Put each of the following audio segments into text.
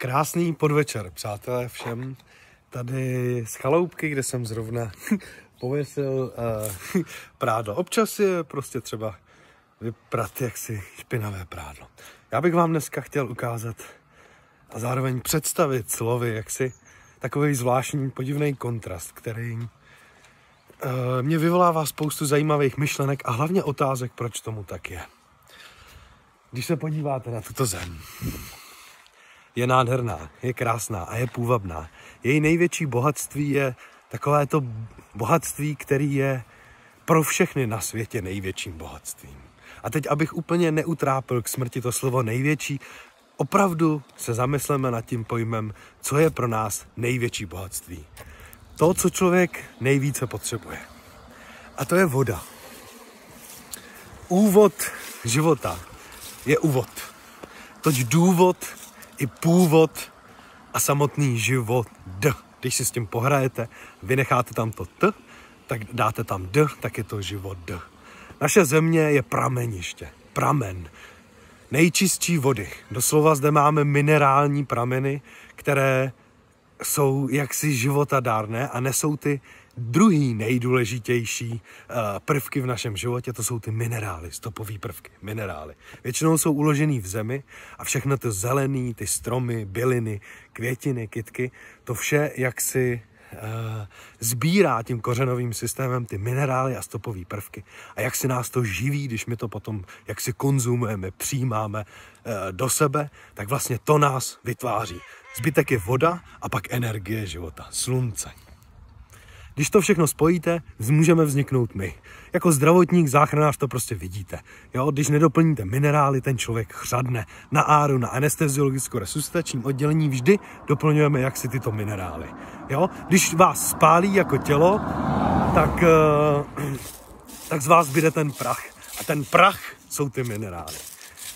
Krásný podvečer, přátelé všem. Tady z chaloupky, kde jsem zrovna pověsil uh, eh, prádlo. Občas je prostě třeba vyprat jaksi špinavé prádlo. Já bych vám dneska chtěl ukázat a zároveň představit slovy jaksi takový zvláštní podivný kontrast, který uh, mě vyvolává spoustu zajímavých myšlenek a hlavně otázek, proč tomu tak je. Když se podíváte na tuto zem, je nádherná, je krásná a je půvabná. Její největší bohatství je takové to bohatství, který je pro všechny na světě největším bohatstvím. A teď, abych úplně neutrápil k smrti to slovo největší, opravdu se zamysleme nad tím pojmem, co je pro nás největší bohatství. To, co člověk nejvíce potřebuje. A to je voda. Úvod života je úvod. Toť důvod i původ a samotný život D. Když si s tím pohrajete, vynecháte tam to T, tak dáte tam D, tak je to život D. Naše země je prameniště, pramen, nejčistší vody. Doslova zde máme minerální prameny, které jsou jaksi života dárné a nesou ty druhý nejdůležitější eh, prvky v našem životě, to jsou ty minerály, stopové prvky, minerály. Většinou jsou uložený v zemi a všechno to zelený, ty stromy, byliny, květiny, kytky, to vše jaksi eh, sbírá tím kořenovým systémem ty minerály a stopové prvky a jak si nás to živí, když my to potom jak si konzumujeme, přijímáme eh, do sebe, tak vlastně to nás vytváří. Zbytek je voda a pak energie života, slunce. Když to všechno spojíte, můžeme vzniknout my. Jako zdravotník, záchranář to prostě vidíte. Jo? Když nedoplníte minerály, ten člověk chřadne. Na áru, na anesteziologicko-resuscitačním oddělení vždy doplňujeme jaksi tyto minerály. Jo? Když vás spálí jako tělo, tak, eh, tak z vás bude ten prach. A ten prach jsou ty minerály.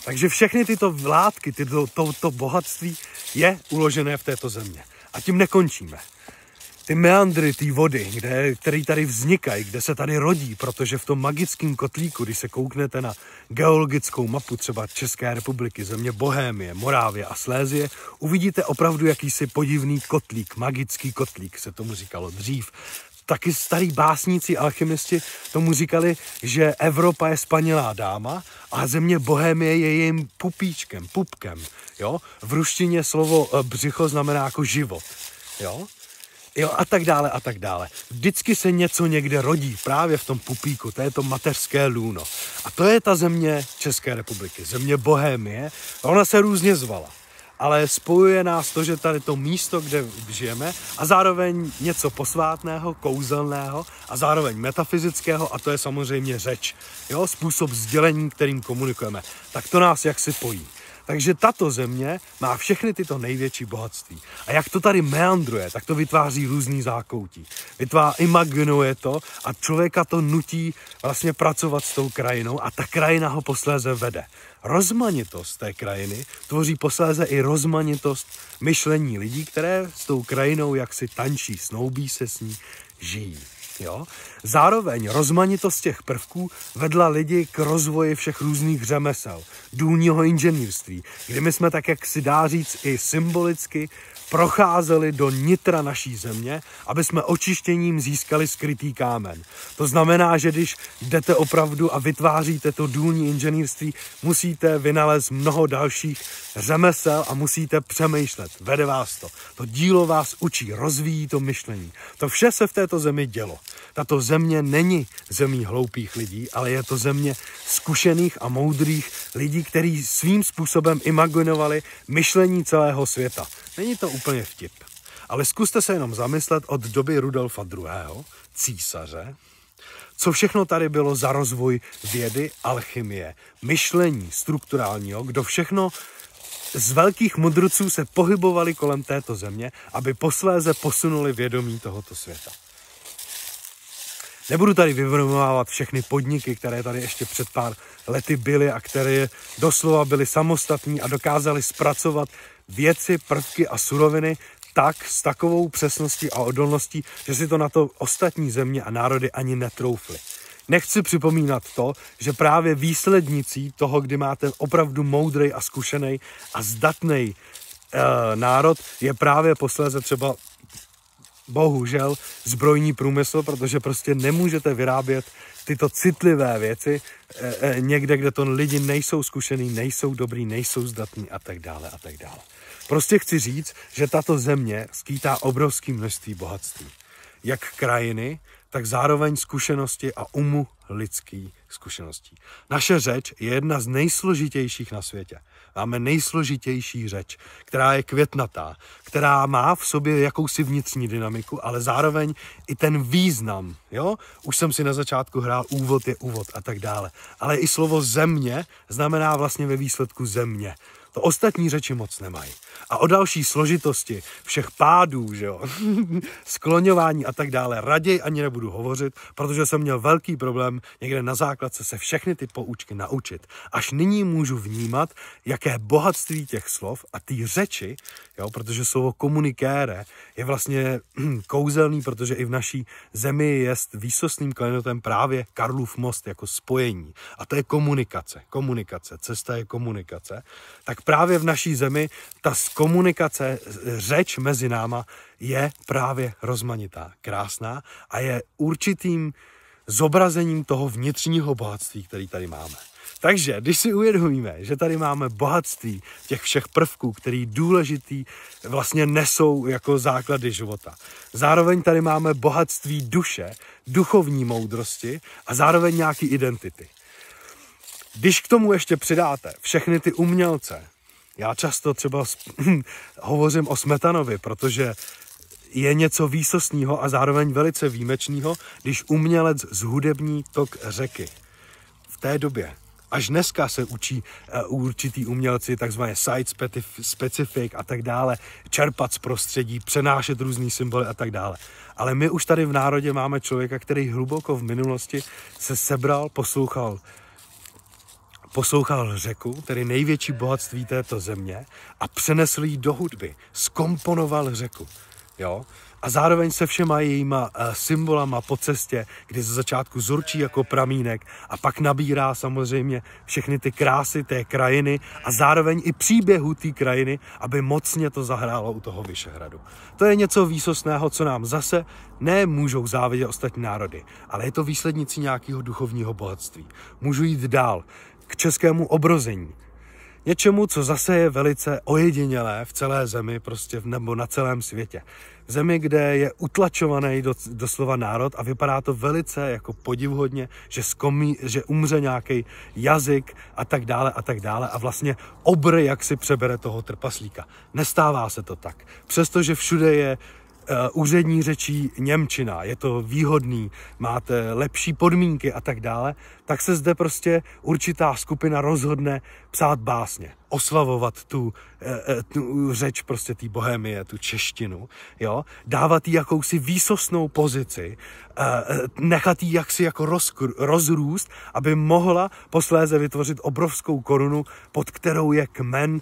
Takže všechny tyto vládky, tyto, to, to bohatství je uložené v této země. A tím nekončíme. Ty meandry ty vody, kde, které tady vznikají, kde se tady rodí, protože v tom magickém kotlíku, když se kouknete na geologickou mapu třeba České republiky, země Bohémie, Morávie a Slézie, uvidíte opravdu jakýsi podivný kotlík, magický kotlík se tomu říkalo dřív taky starý básníci, alchymisti tomu říkali, že Evropa je spanělá dáma a země Bohemie je jejím pupíčkem, pupkem. Jo? V ruštině slovo e, břicho znamená jako život. Jo? Jo, a tak dále, a tak dále. Vždycky se něco někde rodí, právě v tom pupíku, to je to mateřské lůno. A to je ta země České republiky, země Bohemie. Ona se různě zvala ale spojuje nás to, že tady to místo, kde žijeme a zároveň něco posvátného, kouzelného a zároveň metafyzického a to je samozřejmě řeč, jo, způsob sdělení, kterým komunikujeme. Tak to nás jaksi pojí. Takže tato země má všechny tyto největší bohatství. A jak to tady meandruje, tak to vytváří různý zákoutí. Vytvá, imaginuje to a člověka to nutí vlastně pracovat s tou krajinou a ta krajina ho posléze vede rozmanitost té krajiny tvoří posléze i rozmanitost myšlení lidí, které s tou krajinou jaksi tančí, snoubí se s ní, žijí. Jo? Zároveň rozmanitost těch prvků vedla lidi k rozvoji všech různých řemesel, důlního inženýrství, kdy my jsme tak, jak si dá říct, i symbolicky procházeli do nitra naší země, aby jsme očištěním získali skrytý kámen. To znamená, že když jdete opravdu a vytváříte to důlní inženýrství, musíte vynalézt mnoho dalších řemesel a musíte přemýšlet. Vede vás to. To dílo vás učí, rozvíjí to myšlení. To vše se v této zemi dělo. Tato země není zemí hloupých lidí, ale je to země zkušených a moudrých lidí, kteří svým způsobem imaginovali myšlení celého světa. Není to úplně úplně vtip. Ale zkuste se jenom zamyslet od doby Rudolfa II., císaře, co všechno tady bylo za rozvoj vědy, alchymie, myšlení strukturálního, kdo všechno z velkých mudrců se pohybovali kolem této země, aby posléze posunuli vědomí tohoto světa. Nebudu tady vyvrmovávat všechny podniky, které tady ještě před pár lety byly a které doslova byly samostatní a dokázali zpracovat věci, prvky a suroviny tak s takovou přesností a odolností, že si to na to ostatní země a národy ani netroufly. Nechci připomínat to, že právě výslednicí toho, kdy máte opravdu moudrý a zkušený a zdatný e, eh, národ, je právě posléze třeba bohužel zbrojní průmysl, protože prostě nemůžete vyrábět tyto citlivé věci e, e, někde, kde to lidi nejsou zkušený, nejsou dobrý, nejsou zdatní a tak dále a tak dále. Prostě chci říct, že tato země skýtá obrovské množství bohatství. Jak krajiny, tak zároveň zkušenosti a umu lidský zkušeností. Naše řeč je jedna z nejsložitějších na světě. Máme nejsložitější řeč, která je květnatá, která má v sobě jakousi vnitřní dynamiku, ale zároveň i ten význam. Jo? Už jsem si na začátku hrál úvod je úvod a tak dále. Ale i slovo země znamená vlastně ve výsledku země. To ostatní řeči moc nemají. A o další složitosti všech pádů, že jo, skloňování a tak dále, raději ani nebudu hovořit, protože jsem měl velký problém někde na základce se všechny ty poučky naučit. Až nyní můžu vnímat, jaké bohatství těch slov a ty řeči, jo, protože slovo komunikére je vlastně kouzelný, protože i v naší zemi je výsostným klenotem právě Karlův most jako spojení. A to je komunikace. Komunikace. Cesta je komunikace. Tak právě v naší zemi ta komunikace, řeč mezi náma je právě rozmanitá, krásná a je určitým zobrazením toho vnitřního bohatství, který tady máme. Takže, když si uvědomíme, že tady máme bohatství těch všech prvků, který důležitý vlastně nesou jako základy života. Zároveň tady máme bohatství duše, duchovní moudrosti a zároveň nějaký identity. Když k tomu ještě přidáte všechny ty umělce, já často třeba hovořím o smetanovi, protože je něco výsostního a zároveň velice výjimečného, když umělec zhudební tok řeky. V té době. Až dneska se učí uh, určitý umělci takzvané site specific a tak dále, čerpat z prostředí, přenášet různý symboly a tak dále. Ale my už tady v národě máme člověka, který hluboko v minulosti se sebral, poslouchal Poslouchal řeku, tedy největší bohatství této země, a přenesl ji do hudby. Skomponoval řeku. Jo? A zároveň se všema jejíma eh, symbolama po cestě, kdy ze začátku zurčí jako pramínek a pak nabírá samozřejmě všechny ty krásy té krajiny a zároveň i příběhu té krajiny, aby mocně to zahrálo u toho Vyšehradu. To je něco výsostného, co nám zase nemůžou závidět ostatní národy, ale je to výslednici nějakého duchovního bohatství. Můžu jít dál k českému obrození. Něčemu, co zase je velice ojedinělé v celé zemi, prostě nebo na celém světě. V zemi, kde je utlačovaný do, doslova národ a vypadá to velice jako podivhodně, že, skomí, že umře nějaký jazyk a tak dále a tak dále a vlastně obr, jak si přebere toho trpaslíka. Nestává se to tak. Přestože všude je Eh, úřední řečí Němčina, je to výhodný, máte lepší podmínky a tak dále, tak se zde prostě určitá skupina rozhodne psát básně oslavovat tu, eh, eh, tu řeč prostě té bohemie, tu češtinu, jo, dávat jí jakousi výsostnou pozici, eh, nechat jí jaksi jako rozkr- rozrůst, aby mohla posléze vytvořit obrovskou korunu, pod kterou je kmen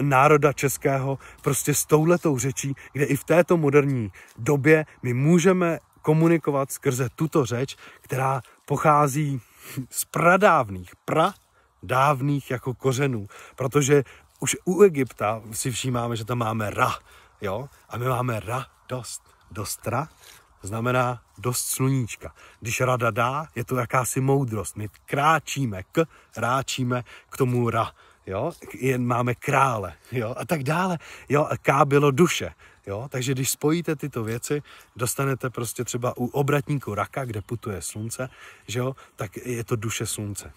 národa českého prostě s touhletou řečí, kde i v této moderní době my můžeme komunikovat skrze tuto řeč, která pochází z pradávných, pra dávných jako kořenů, protože už u Egypta si všímáme, že tam máme ra, jo? A my máme ra dost. Dostra znamená dost sluníčka. Když rada dá, je to jakási moudrost. My kráčíme k, ráčíme k tomu ra, jo? Jen máme krále, jo? A tak dále, jo? A ká bylo duše, Jo? Takže když spojíte tyto věci, dostanete prostě třeba u obratníku raka, kde putuje slunce, že jo? tak je to duše slunce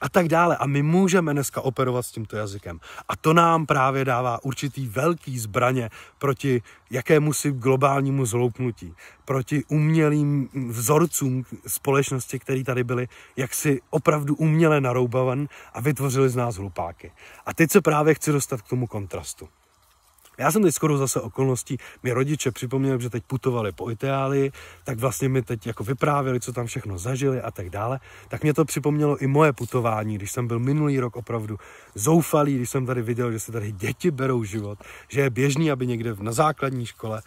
a tak dále. A my můžeme dneska operovat s tímto jazykem. A to nám právě dává určitý velký zbraně proti jakému si globálnímu zloupnutí, proti umělým vzorcům společnosti, které tady byly, jak si opravdu uměle naroubavan a vytvořili z nás hlupáky. A teď se právě chci dostat k tomu kontrastu. Já jsem teď skoro zase okolností, mi rodiče připomněli, že teď putovali po Itálii, tak vlastně mi teď jako vyprávěli, co tam všechno zažili a tak dále. Tak mě to připomnělo i moje putování, když jsem byl minulý rok opravdu zoufalý, když jsem tady viděl, že se tady děti berou život, že je běžný, aby někde na základní škole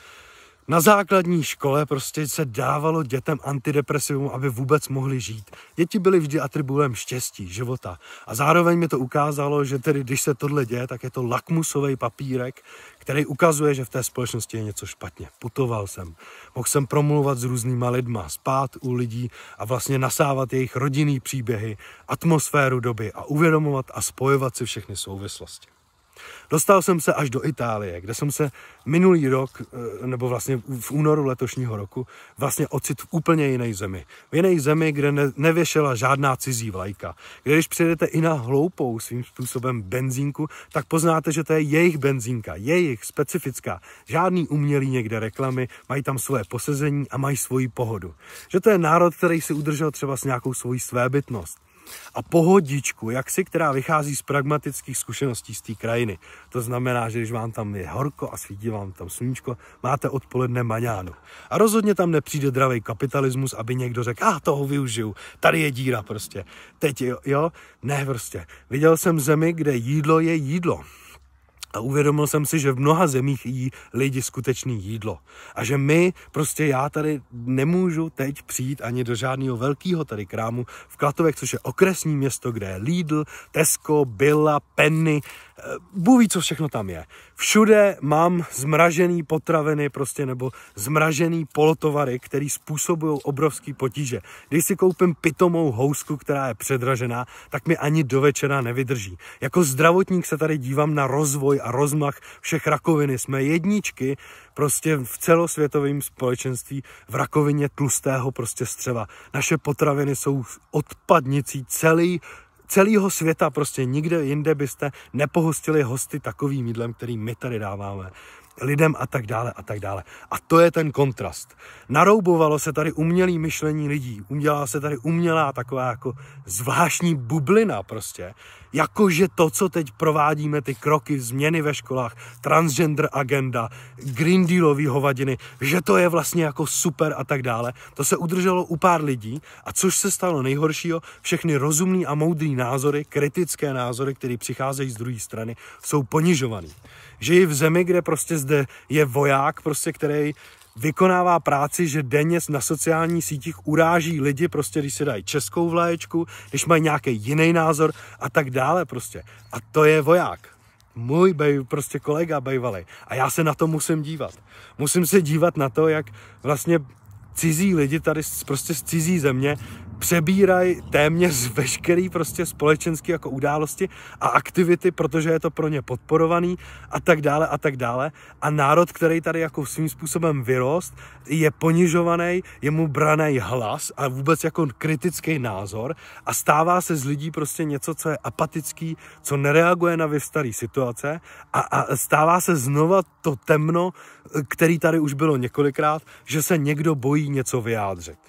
na základní škole prostě se dávalo dětem antidepresivum, aby vůbec mohli žít. Děti byly vždy atributem štěstí, života. A zároveň mi to ukázalo, že tedy když se tohle děje, tak je to lakmusový papírek, který ukazuje, že v té společnosti je něco špatně. Putoval jsem, mohl jsem promluvat s různýma lidma, spát u lidí a vlastně nasávat jejich rodinný příběhy, atmosféru doby a uvědomovat a spojovat si všechny souvislosti. Dostal jsem se až do Itálie, kde jsem se minulý rok, eh, nebo vlastně v únoru letošního roku, vlastně ocit v úplně jiné zemi. V jiné zemi, kde ne, nevěšela žádná cizí vlajka. Kde když přijedete i na hloupou svým způsobem benzínku, tak poznáte, že to je jejich benzínka, jejich specifická. Žádný umělý někde reklamy, mají tam svoje posezení a mají svoji pohodu. Že to je národ, který si udržel třeba s nějakou svoji svébytnost a pohodičku, jak si, která vychází z pragmatických zkušeností z té krajiny. To znamená, že když vám tam je horko a svítí vám tam sluníčko, máte odpoledne maňánu. A rozhodně tam nepřijde dravý kapitalismus, aby někdo řekl, a ah, toho využiju, tady je díra prostě. Teď jo, jo? ne prostě. Viděl jsem zemi, kde jídlo je jídlo. A uvědomil jsem si, že v mnoha zemích jí lidi skutečný jídlo. A že my, prostě já tady nemůžu teď přijít ani do žádného velkého tady krámu v klatovek, což je okresní město, kde je Lidl, Tesco, Billa, Penny, Bůh ví, co všechno tam je. Všude mám zmražený potraviny prostě nebo zmražený polotovary, který způsobují obrovský potíže. Když si koupím pitomou housku, která je předražená, tak mi ani do večera nevydrží. Jako zdravotník se tady dívám na rozvoj a rozmach všech rakoviny. Jsme jedničky prostě v celosvětovém společenství v rakovině tlustého prostě střeva. Naše potraviny jsou odpadnicí celý celého světa, prostě nikde jinde byste nepohostili hosty takovým jídlem, který my tady dáváme lidem a tak dále a tak dále. A to je ten kontrast. Naroubovalo se tady umělý myšlení lidí, udělala se tady umělá taková jako zvláštní bublina prostě, jakože to, co teď provádíme, ty kroky, změny ve školách, transgender agenda, Green Dealový hovadiny, že to je vlastně jako super a tak dále. To se udrželo u pár lidí a což se stalo nejhoršího, všechny rozumný a moudrý názory, kritické názory, které přicházejí z druhé strany, jsou ponižovaný. Žiji v zemi, kde prostě zde je voják, prostě, který vykonává práci, že denně na sociálních sítích uráží lidi, prostě když si dají českou vlaječku, když mají nějaký jiný názor a tak dále prostě. A to je voják. Můj bej, prostě kolega bejvalej. A já se na to musím dívat. Musím se dívat na to, jak vlastně cizí lidi tady prostě z cizí země přebírají téměř veškerý prostě společenský jako události a aktivity, protože je to pro ně podporovaný a tak dále a tak dále. A národ, který tady jako svým způsobem vyrost, je ponižovaný, je mu braný hlas a vůbec jako kritický názor a stává se z lidí prostě něco, co je apatický, co nereaguje na vyvstalý situace a, a stává se znova to temno, který tady už bylo několikrát, že se někdo bojí něco vyjádřit.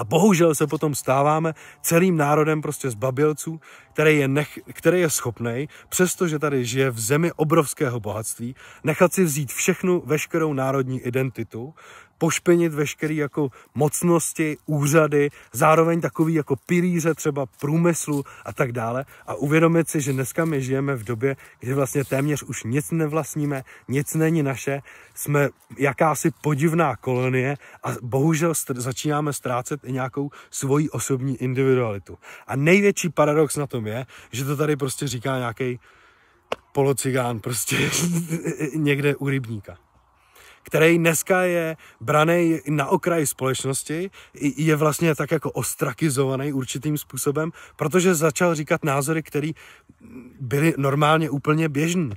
A bohužel se potom stáváme celým národem prostě z babilců, který je, nech, který je schopný, přestože tady žije v zemi obrovského bohatství, nechat si vzít všechnu veškerou národní identitu pošpinit veškerý jako mocnosti, úřady, zároveň takový jako pilíře třeba průmyslu a tak dále a uvědomit si, že dneska my žijeme v době, kdy vlastně téměř už nic nevlastníme, nic není naše, jsme jakási podivná kolonie a bohužel str- začínáme ztrácet i nějakou svoji osobní individualitu. A největší paradox na tom je, že to tady prostě říká nějaký polocigán prostě někde u rybníka který dneska je braný na okraji společnosti, je vlastně tak jako ostrakizovaný určitým způsobem, protože začal říkat názory, které byly normálně úplně běžný.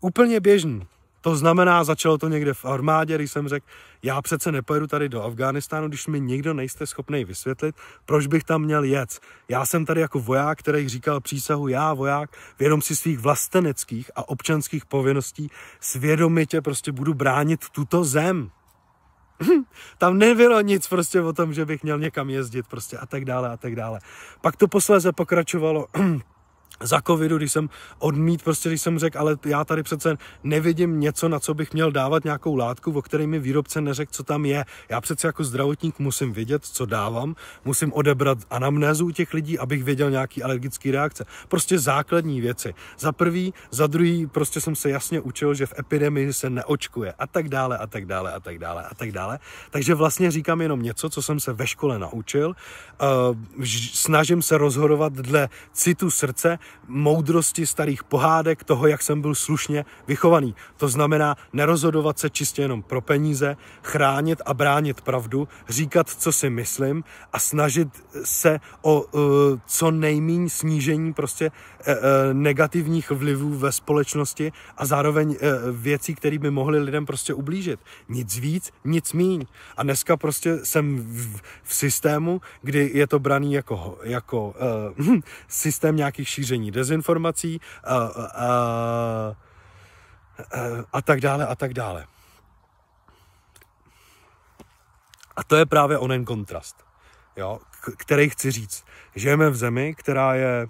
Úplně běžný. To znamená, začalo to někde v armádě, když jsem řekl, já přece nepojedu tady do Afghánistánu, když mi nikdo nejste schopný vysvětlit, proč bych tam měl jet. Já jsem tady jako voják, který říkal přísahu já, voják, vědom si svých vlasteneckých a občanských povinností, svědomitě prostě budu bránit tuto zem. tam nebylo nic prostě o tom, že bych měl někam jezdit prostě a tak dále a tak dále. Pak to posléze pokračovalo za covidu, když jsem odmít, prostě když jsem řekl, ale já tady přece nevidím něco, na co bych měl dávat nějakou látku, o které mi výrobce neřekl, co tam je. Já přece jako zdravotník musím vědět, co dávám, musím odebrat anamnézu těch lidí, abych věděl nějaký alergický reakce. Prostě základní věci. Za prvý, za druhý, prostě jsem se jasně učil, že v epidemii se neočkuje a tak dále a tak dále a tak dále a tak dále. Takže vlastně říkám jenom něco, co jsem se ve škole naučil. Eh, snažím se rozhodovat dle citu srdce, moudrosti starých pohádek, toho, jak jsem byl slušně vychovaný. To znamená nerozhodovat se čistě jenom pro peníze, chránit a bránit pravdu, říkat, co si myslím a snažit se o uh, co nejméně snížení prostě uh, negativních vlivů ve společnosti a zároveň uh, věcí, které by mohly lidem prostě ublížit. Nic víc, nic míň. A dneska prostě jsem v, v systému, kdy je to braný jako, jako uh, systém nějakých šíření šíření dezinformací a, a, a, a tak dále a tak dále. A to je právě onen kontrast, jo, který chci říct. Žijeme v zemi, která je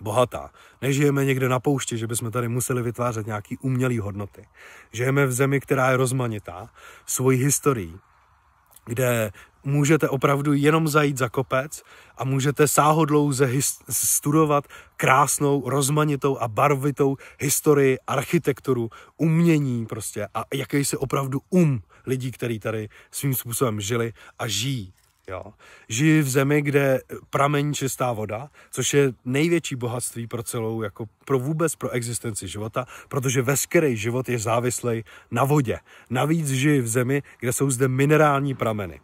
bohatá. Nežijeme někde na poušti, že bychom tady museli vytvářet nějaký umělý hodnoty. Žijeme v zemi, která je rozmanitá svojí historií, kde můžete opravdu jenom zajít za kopec a můžete sáhodlouze his- studovat krásnou, rozmanitou a barvitou historii, architekturu, umění prostě a jaký se opravdu um lidí, kteří tady svým způsobem žili a žijí. Jo. Žijí v zemi, kde pramení čistá voda, což je největší bohatství pro celou, jako pro vůbec pro existenci života, protože veškerý život je závislý na vodě. Navíc žijí v zemi, kde jsou zde minerální prameny.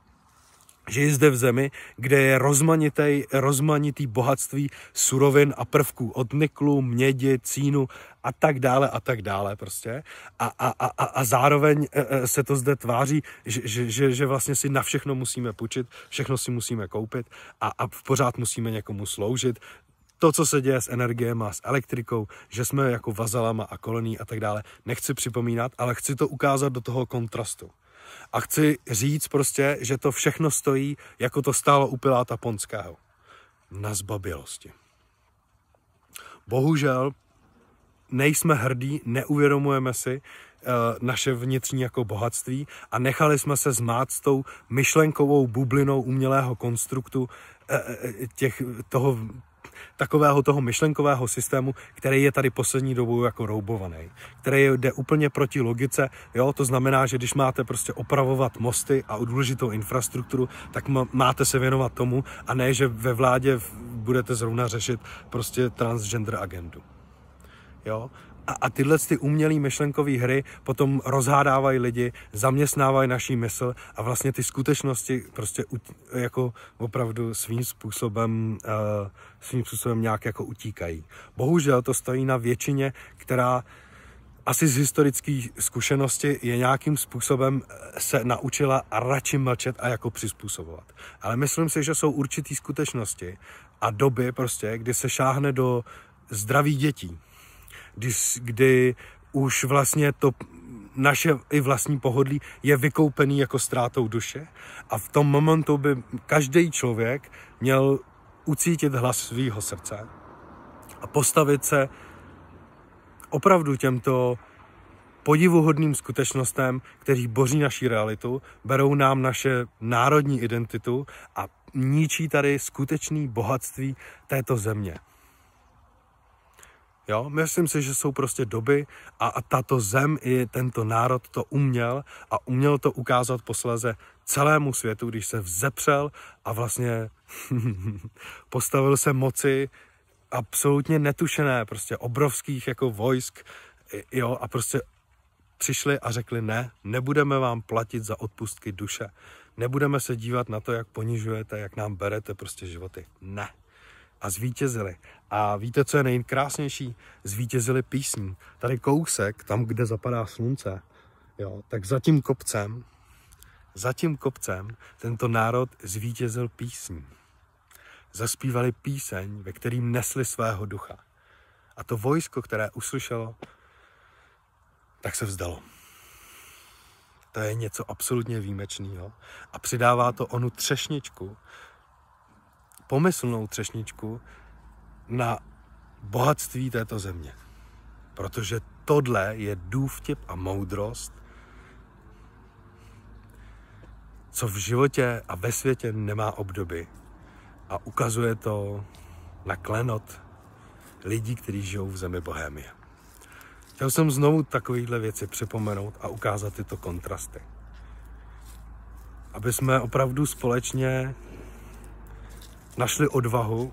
Žijí zde v zemi, kde je rozmanitý, rozmanitý bohatství surovin a prvků od niklu, mědi, cínu a tak dále a tak dále prostě. A, a, a, a zároveň e, e, se to zde tváří, že, že, že, vlastně si na všechno musíme půjčit, všechno si musíme koupit a, a pořád musíme někomu sloužit to, co se děje s energiem a s elektrikou, že jsme jako vazalama a kolonií a tak dále, nechci připomínat, ale chci to ukázat do toho kontrastu. A chci říct prostě, že to všechno stojí, jako to stálo u Piláta Ponského. Na zbabilosti. Bohužel nejsme hrdí, neuvědomujeme si eh, naše vnitřní jako bohatství a nechali jsme se zmát s tou myšlenkovou bublinou umělého konstruktu eh, eh, těch, toho takového toho myšlenkového systému, který je tady poslední dobou jako roubovaný, který jde úplně proti logice. Jo? To znamená, že když máte prostě opravovat mosty a důležitou infrastrukturu, tak máte se věnovat tomu a ne, že ve vládě budete zrovna řešit prostě transgender agendu. Jo? A, a tyhle ty umělé myšlenkové hry potom rozhádávají lidi, zaměstnávají naší mysl a vlastně ty skutečnosti prostě ut, jako opravdu svým způsobem, uh, svým způsobem nějak jako utíkají. Bohužel to stojí na většině, která asi z historické zkušenosti je nějakým způsobem eh, se naučila radši mlčet a jako přizpůsobovat. Ale myslím si, že jsou určitý skutečnosti a doby prostě, kdy se šáhne do zdraví dětí, když, kdy už vlastně to naše i vlastní pohodlí je vykoupený jako ztrátou duše a v tom momentu by každý člověk měl ucítit hlas svého srdce a postavit se opravdu těmto podivuhodným skutečnostem, který boří naší realitu, berou nám naše národní identitu a ničí tady skutečný bohatství této země. Jo? Myslím si, že jsou prostě doby a, a tato zem i tento národ to uměl a uměl to ukázat posléze celému světu, když se vzepřel a vlastně postavil se moci absolutně netušené, prostě obrovských jako vojsk, jo, a prostě přišli a řekli ne, nebudeme vám platit za odpustky duše. Nebudeme se dívat na to, jak ponižujete, jak nám berete prostě životy. Ne. A zvítězili. A víte, co je nejkrásnější? Zvítězili písní. Tady kousek, tam, kde zapadá slunce, jo, tak za tím kopcem, za tím kopcem tento národ zvítězil písní. Zaspívali píseň, ve kterým nesli svého ducha. A to vojsko, které uslyšelo, tak se vzdalo. To je něco absolutně výjimečného. A přidává to onu třešničku, pomyslnou třešničku na bohatství této země. Protože tohle je důvtip a moudrost, co v životě a ve světě nemá obdoby. A ukazuje to na klenot lidí, kteří žijou v zemi Bohémie. Chtěl jsem znovu takovéhle věci připomenout a ukázat tyto kontrasty. Aby jsme opravdu společně našli odvahu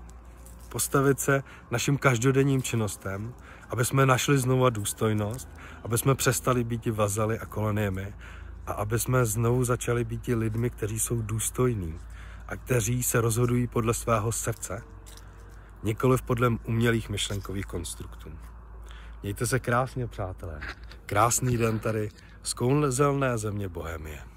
postavit se našim každodenním činnostem, aby jsme našli znovu důstojnost, aby jsme přestali být vazaly a koloniemi a aby jsme znovu začali být lidmi, kteří jsou důstojní a kteří se rozhodují podle svého srdce, nikoliv podle umělých myšlenkových konstruktů. Mějte se krásně, přátelé. Krásný den tady z kouzelné země Bohemie.